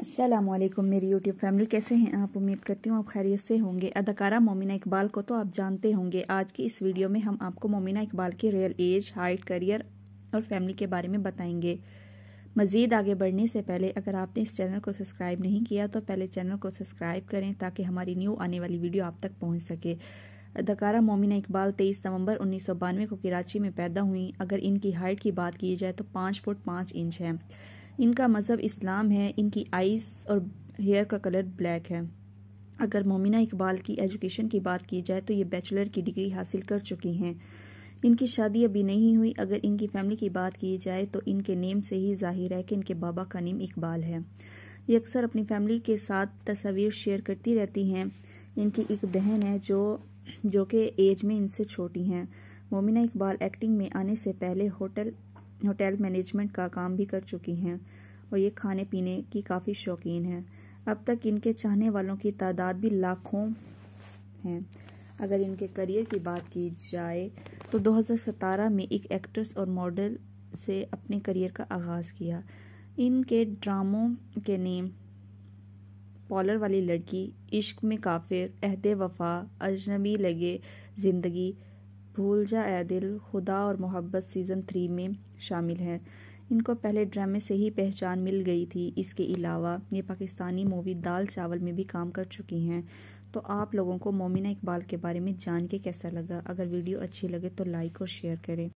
असलम मेरी YouTube family कैसे हैं आप उम्मीद करती हूँ आप खैरियत से होंगे अदाकारा मोमिना इकबाल को तो आप जानते होंगे आज की इस वीडियो में हम आपको मोमिना इकबाल की रियल एज हाइट करियर और फैमिली के बारे में बताएंगे मज़ीद आगे बढ़ने से पहले अगर आपने इस चैनल को सब्सक्राइब नहीं किया तो पहले चैनल को सब्सक्राइब करें ताकि हमारी न्यू आने वाली वीडियो आप तक पहुँच सके अदाकारा मोमिना इकबाल तेईस नवंबर उन्नीस को कराची में पैदा हुई अगर इनकी हाइट की बात की जाए तो पाँच फुट पाँच इंच है इनका मज़हब इस्लाम है इनकी आइज़ और हेयर का कलर ब्लैक है अगर मोमिना इकबाल की एजुकेशन की बात की जाए तो ये बैचलर की डिग्री हासिल कर चुकी हैं इनकी शादी अभी नहीं हुई अगर इनकी फैमिली की बात की जाए तो इनके नेम से ही जाहिर है कि इनके बाबा का नेम इकबाल है ये अक्सर अपनी फैमिली के साथ तस्वीर शेयर करती रहती हैं इनकी एक बहन है जो जो कि एज में इनसे छोटी हैं मोमिना इकबाल एक्टिंग में आने से पहले होटल होटल मैनेजमेंट का काम भी कर चुकी हैं और ये खाने पीने की काफ़ी शौकीन हैं अब तक इनके चाहने वालों की तादाद भी लाखों हैं अगर इनके करियर की बात की जाए तो 2017 में एक एक्ट्रेस और मॉडल से अपने करियर का आगाज़ किया इनके ड्रामों के नेम पॉलर वाली लड़की इश्क में काफिर अहद वफा अजनबी लगे ज़िंदगी भूल जा ए दिल खुदा और मोहब्बत सीज़न थ्री में शामिल हैं इनको पहले ड्रामे से ही पहचान मिल गई थी इसके अलावा ये पाकिस्तानी मूवी दाल चावल में भी काम कर चुकी हैं तो आप लोगों को मोमिना इकबाल के बारे में जान के कैसा लगा अगर वीडियो अच्छी लगे तो लाइक और शेयर करें